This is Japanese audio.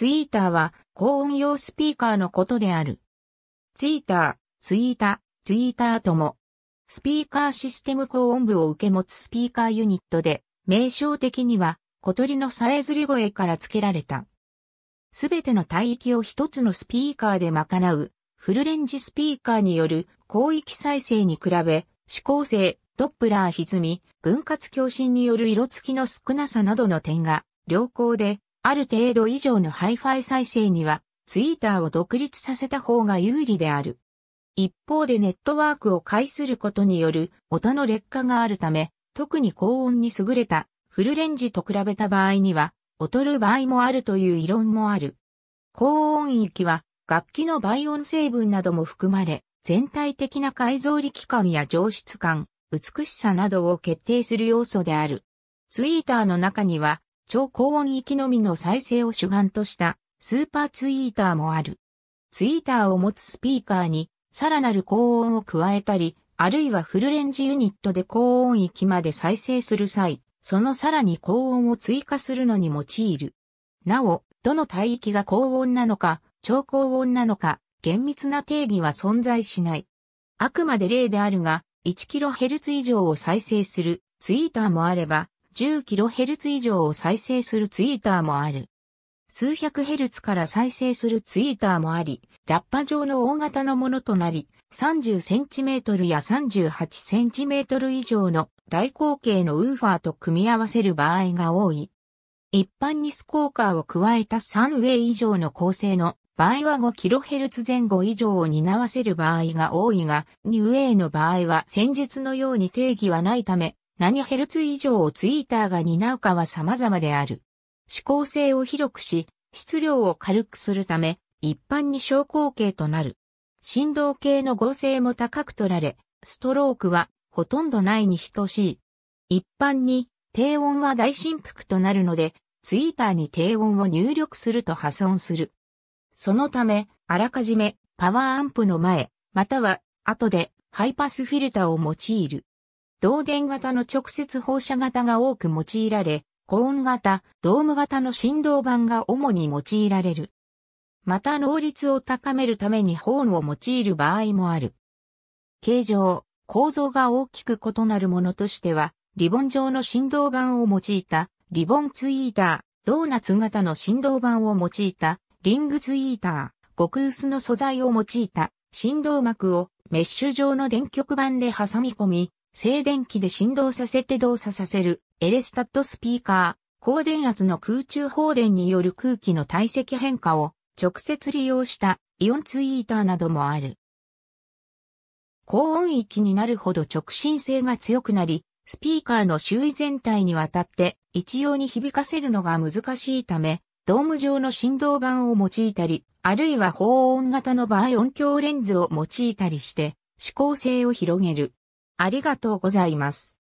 ツイーターは高音用スピーカーのことである。ツイーター、ツイータ、ー、ツイーターとも。スピーカーシステム高音部を受け持つスピーカーユニットで、名称的には小鳥のさえずり声から付けられた。すべての帯域を一つのスピーカーで賄う、フルレンジスピーカーによる広域再生に比べ、指向性、ドップラー歪み、分割共振による色付きの少なさなどの点が良好で、ある程度以上の Hi-Fi 再生には、ツイーターを独立させた方が有利である。一方でネットワークを介することによる音の劣化があるため、特に高音に優れたフルレンジと比べた場合には、劣る場合もあるという異論もある。高音域は楽器の倍音成分なども含まれ、全体的な改造力感や上質感、美しさなどを決定する要素である。ツイーターの中には、超高温域のみの再生を主眼としたスーパーツイーターもある。ツイーターを持つスピーカーにさらなる高音を加えたり、あるいはフルレンジユニットで高音域まで再生する際、そのさらに高音を追加するのに用いる。なお、どの帯域が高音なのか、超高音なのか、厳密な定義は存在しない。あくまで例であるが、1kHz 以上を再生するツイーターもあれば、10kHz 以上を再生するツイーターもある。数百 Hz から再生するツイーターもあり、ラッパ状の大型のものとなり、30cm や 38cm 以上の大口径のウーファーと組み合わせる場合が多い。一般にスコーカーを加えた3ウェイ以上の構成の場合は 5kHz 前後以上を担わせる場合が多いが、2ウェイの場合は戦術のように定義はないため、何ヘルツ以上をツイーターが担うかは様々である。指向性を広くし、質量を軽くするため、一般に小口径となる。振動系の合成も高く取られ、ストロークはほとんどないに等しい。一般に低音は大振幅となるので、ツイーターに低音を入力すると破損する。そのため、あらかじめパワーアンプの前、または後でハイパスフィルターを用いる。導電型の直接放射型が多く用いられ、コーン型、ドーム型の振動板が主に用いられる。また能率を高めるためにホーンを用いる場合もある。形状、構造が大きく異なるものとしては、リボン状の振動板を用いた、リボンツイーター、ドーナツ型の振動板を用いた、リングツイーター、極薄の素材を用いた、振動膜をメッシュ状の電極板で挟み込み、静電気で振動させて動作させるエレスタットスピーカー、高電圧の空中放電による空気の体積変化を直接利用したイオンツイーターなどもある。高音域になるほど直進性が強くなり、スピーカーの周囲全体にわたって一様に響かせるのが難しいため、ドーム状の振動板を用いたり、あるいは高音型の場合音響レンズを用いたりして、指向性を広げる。ありがとうございます。